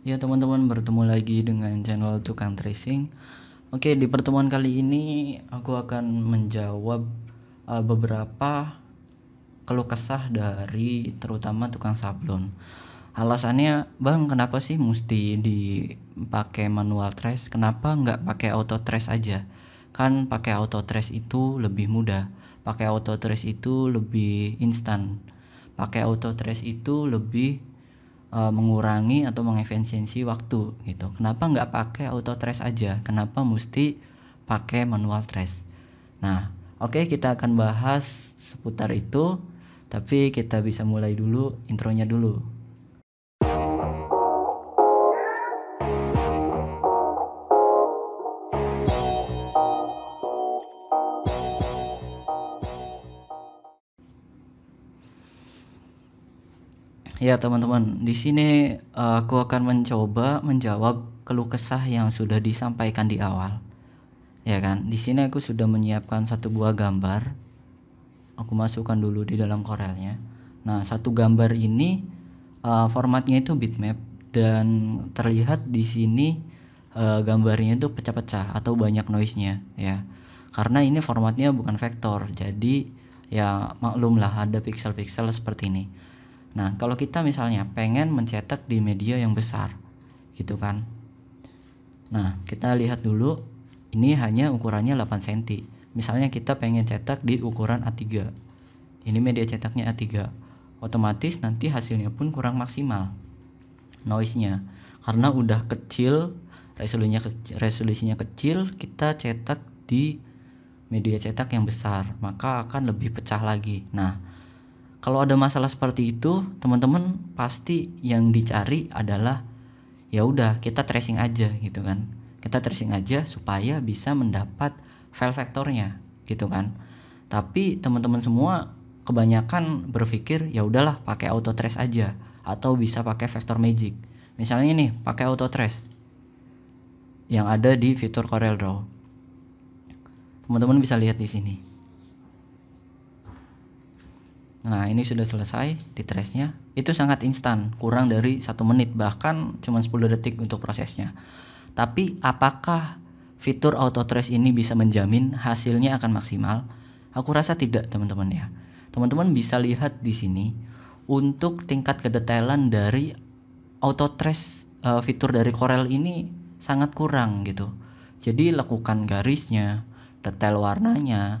Ya teman-teman bertemu lagi dengan channel Tukang Tracing Oke di pertemuan kali ini aku akan menjawab uh, beberapa keluh kesah dari terutama tukang sablon Alasannya bang kenapa sih mesti dipakai manual trace kenapa nggak pakai auto trace aja Kan pakai auto trace itu lebih mudah pakai auto trace itu lebih instan pakai auto trace itu lebih uh, mengurangi atau mengefisiensi waktu gitu. Kenapa nggak pakai auto trace aja? Kenapa mesti pakai manual trace? Nah, oke okay, kita akan bahas seputar itu, tapi kita bisa mulai dulu intronya dulu. Ya teman-teman, di sini eh, aku akan mencoba menjawab keluh kesah yang sudah disampaikan di awal. Ya kan, di sini aku sudah menyiapkan satu buah gambar. Aku masukkan dulu di dalam korelnya. Nah, satu gambar ini uh, formatnya itu bitmap dan terlihat di sini uh, gambarnya itu pecah-pecah atau banyak noise-nya ya. Karena ini formatnya bukan vektor, jadi ya maklumlah ada pixel-pixel seperti ini. Nah, kalau kita misalnya pengen mencetak di media yang besar, gitu kan. Nah, kita lihat dulu ini hanya ukurannya 8 cm. Misalnya kita pengen cetak di ukuran A3. Ini media cetaknya A3. Otomatis nanti hasilnya pun kurang maksimal noise-nya. Karena udah kecil, resolusinya kecil, resolusinya kecil, kita cetak di media cetak yang besar, maka akan lebih pecah lagi. Nah, kalau ada masalah seperti itu teman-teman pasti yang dicari adalah ya udah kita tracing aja gitu kan kita tracing aja supaya bisa mendapat file vektornya gitu kan tapi teman-teman semua kebanyakan berpikir ya udahlah pakai auto trace aja atau bisa pakai vector magic misalnya nih pakai auto trace yang ada di fitur CorelDraw. teman-teman bisa lihat di sini Nah ini sudah selesai di trace-nya. Itu sangat instan, kurang dari satu menit bahkan cuma 10 detik untuk prosesnya. Tapi apakah fitur auto trace ini bisa menjamin hasilnya akan maksimal? Aku rasa tidak teman-teman ya. Teman-teman bisa lihat di sini untuk tingkat kedetailan dari auto trace uh, eh, fitur dari Corel ini sangat kurang gitu. Jadi lakukan garisnya, detail warnanya,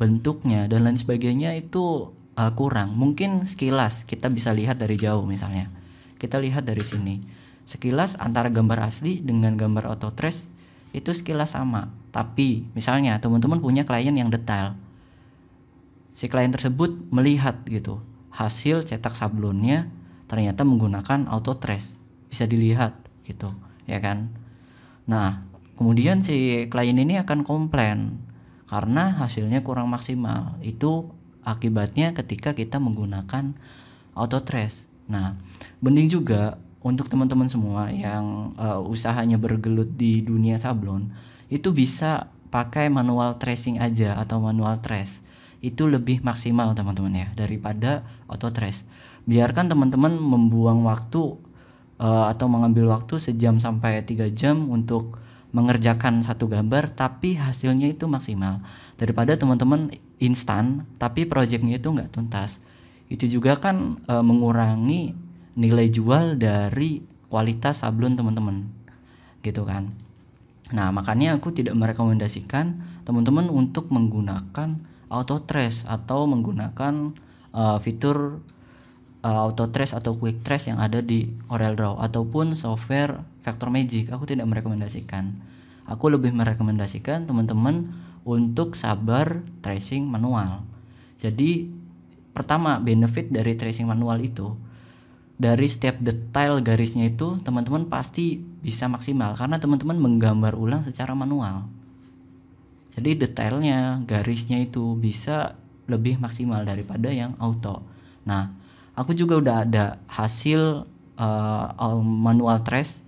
bentuknya dan lain sebagainya itu uh, kurang. Mungkin sekilas kita bisa lihat dari jauh misalnya. Kita lihat dari sini. Sekilas antara gambar asli dengan gambar auto autotrace itu sekilas sama. Tapi misalnya teman-teman punya klien yang detail. Si klien tersebut melihat gitu hasil cetak sablonnya ternyata menggunakan auto autotrace. Bisa dilihat gitu, ya kan? Nah, kemudian si klien ini akan komplain karena hasilnya kurang maksimal. Itu akibatnya ketika kita menggunakan auto trace. Nah, mending juga untuk teman-teman semua yang uh, usahanya bergelut di dunia sablon itu bisa pakai manual tracing aja atau manual trace itu lebih maksimal teman-teman ya daripada auto trace biarkan teman-teman membuang waktu uh, atau mengambil waktu sejam sampai tiga jam untuk mengerjakan satu gambar tapi hasilnya itu maksimal daripada teman-teman instan tapi proyeknya itu nggak tuntas itu juga kan e, mengurangi nilai jual dari kualitas sablon teman-teman gitu kan nah makanya aku tidak merekomendasikan teman-teman untuk menggunakan auto trace atau menggunakan e, fitur uh, auto trace atau quick trace yang ada di Corel Draw ataupun software Vector Magic aku tidak merekomendasikan aku lebih merekomendasikan teman-teman untuk sabar tracing manual jadi pertama benefit dari tracing manual itu dari setiap detail garisnya itu teman-teman pasti bisa maksimal karena teman-teman menggambar ulang secara manual jadi detailnya garisnya itu bisa lebih maksimal daripada yang auto nah aku juga udah ada hasil uh, manual trace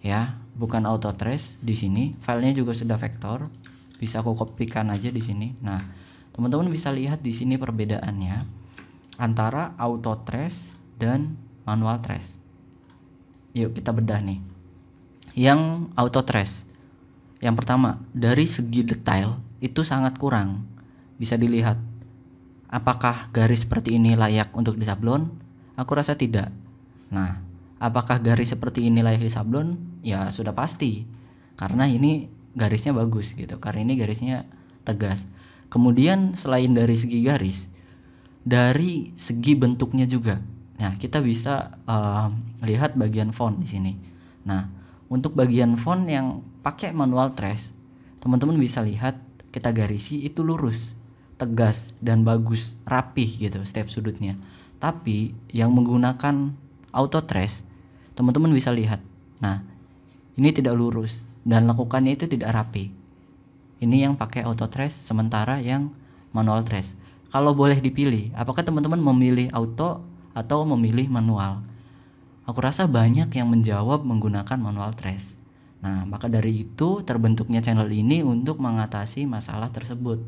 ya bukan auto trace di sini filenya juga sudah vektor bisa aku kopikan aja di sini nah teman-teman bisa lihat di sini perbedaannya antara auto trace dan manual trace yuk kita bedah nih yang auto trace yang pertama dari segi detail itu sangat kurang bisa dilihat Apakah garis seperti ini layak untuk disablon? Aku rasa tidak. Nah, apakah garis seperti ini layak disablon? Ya sudah pasti. Karena ini garisnya bagus gitu. Karena ini garisnya tegas. Kemudian selain dari segi garis, dari segi bentuknya juga. Nah, kita bisa uh, lihat bagian font di sini. Nah, untuk bagian font yang pakai manual trace, teman-teman bisa lihat kita garisi itu lurus tegas dan bagus rapih gitu setiap sudutnya tapi yang menggunakan auto trace teman-teman bisa lihat nah ini tidak lurus dan lakukannya itu tidak rapi ini yang pakai auto trace sementara yang manual trace kalau boleh dipilih apakah teman-teman memilih auto atau memilih manual aku rasa banyak yang menjawab menggunakan manual trace nah maka dari itu terbentuknya channel ini untuk mengatasi masalah tersebut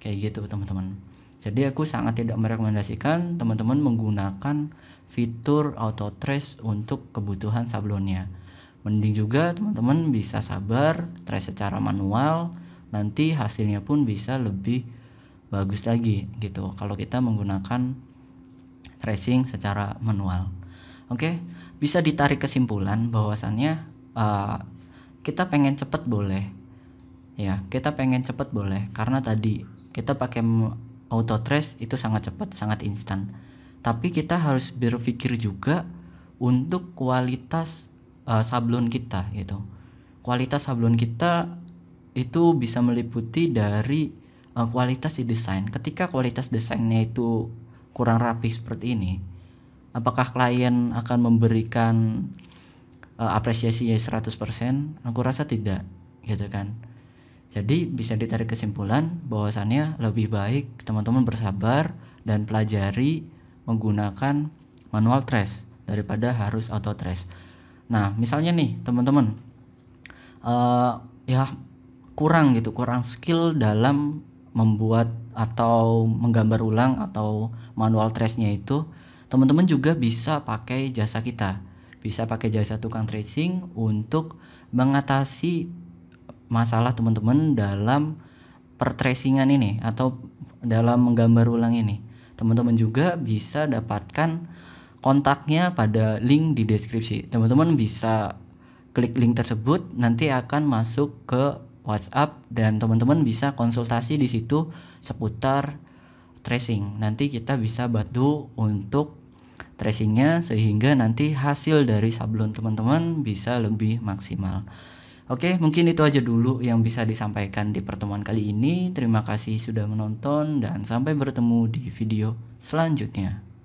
kayak gitu teman-teman jadi aku sangat tidak merekomendasikan teman-teman menggunakan fitur auto trace untuk kebutuhan sablonnya mending juga teman-teman bisa sabar trace secara manual nanti hasilnya pun bisa lebih bagus lagi gitu kalau kita menggunakan tracing secara manual oke bisa ditarik kesimpulan bahwasannya uh, kita pengen cepet boleh ya kita pengen cepet boleh karena tadi kita pakai auto trace itu sangat cepat sangat instan tapi kita harus berpikir juga untuk kualitas uh, sablon kita gitu kualitas sablon kita itu bisa meliputi dari uh, kualitas di desain ketika kualitas desainnya itu kurang rapi seperti ini apakah klien akan memberikan uh, apresiasi 100% aku rasa tidak gitu kan jadi bisa ditarik kesimpulan bahwasannya lebih baik teman-teman bersabar dan pelajari menggunakan manual trace daripada harus auto trace. Nah, misalnya nih teman-teman uh, ya kurang gitu, kurang skill dalam membuat atau menggambar ulang atau manual trace-nya itu, teman-teman juga bisa pakai jasa kita. Bisa pakai jasa tukang tracing untuk mengatasi masalah teman-teman dalam pertracingan ini atau dalam menggambar ulang ini. Teman-teman juga bisa dapatkan kontaknya pada link di deskripsi. Teman-teman bisa klik link tersebut nanti akan masuk ke WhatsApp dan teman-teman bisa konsultasi di situ seputar tracing. Nanti kita bisa bantu untuk tracingnya sehingga nanti hasil dari sablon teman-teman bisa lebih maksimal. Oke, mungkin itu aja dulu yang bisa disampaikan di pertemuan kali ini. Terima kasih sudah menonton, dan sampai bertemu di video selanjutnya.